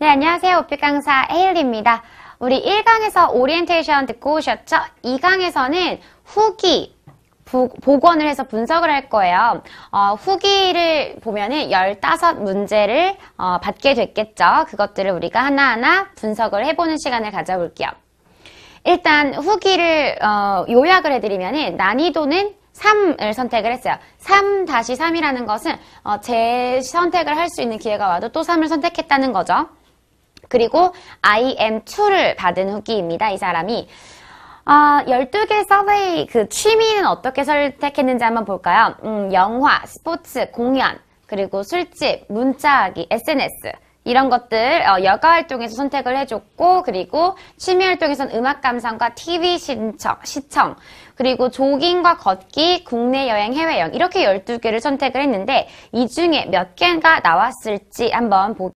네, 안녕하세요. 오픽 강사 에일리입니다. 우리 1강에서 오리엔테이션 듣고 오셨죠? 2강에서는 후기, 보, 복원을 해서 분석을 할 거예요. 어, 후기를 보면은 15문제를 어, 받게 됐겠죠. 그것들을 우리가 하나하나 분석을 해보는 시간을 가져볼게요. 일단 후기를 어, 요약을 해드리면은 난이도는 3을 선택을 했어요. 3-3이라는 것은 어, 재 선택을 할 수 있는 기회가 와도 또 3을 선택했다는 거죠. 그리고 IM2를 받은 후기입니다. 이 사람이. 아, 12개 서베이 그 취미는 어떻게 선택했는지 한번 볼까요? 음, 영화, 스포츠, 공연, 그리고 술집, 문자하기, SNS 이런 것들 어, 여가 활동에서 선택을 해줬고 그리고 취미 활동에선 음악 감상과 TV 신청, 시청 그리고 조깅과 걷기, 국내 여행, 해외 여행 이렇게 12개를 선택을 했는데 이 중에 몇 개가 나왔을지 한번 보